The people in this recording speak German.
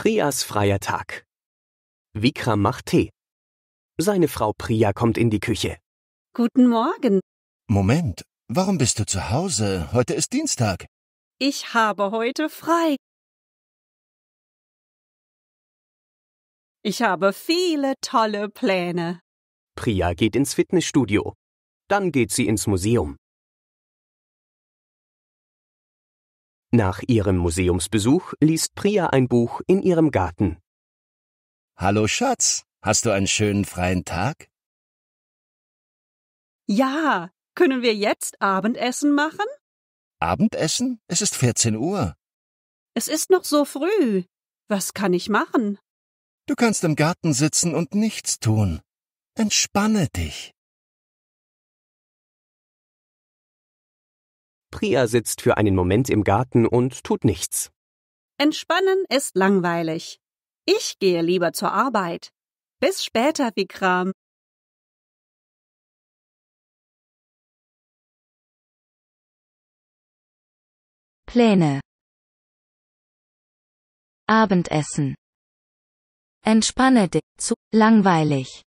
Priyas freier Tag. Vikram macht Tee. Seine Frau Priya kommt in die Küche. Guten Morgen. Moment, warum bist du zu Hause? Heute ist Dienstag. Ich habe heute frei. Ich habe viele tolle Pläne. Priya geht ins Fitnessstudio. Dann geht sie ins Museum. Nach ihrem Museumsbesuch liest Priya ein Buch in ihrem Garten. Hallo Schatz, hast du einen schönen freien Tag? Ja, können wir jetzt Abendessen machen? Abendessen? Es ist 14 Uhr. Es ist noch so früh. Was kann ich machen? Du kannst im Garten sitzen und nichts tun. Entspanne dich. Priya sitzt für einen Moment im Garten und tut nichts. Entspannen ist langweilig. Ich gehe lieber zur Arbeit. Bis später, Vikram. Pläne Abendessen Entspanne dich zu langweilig.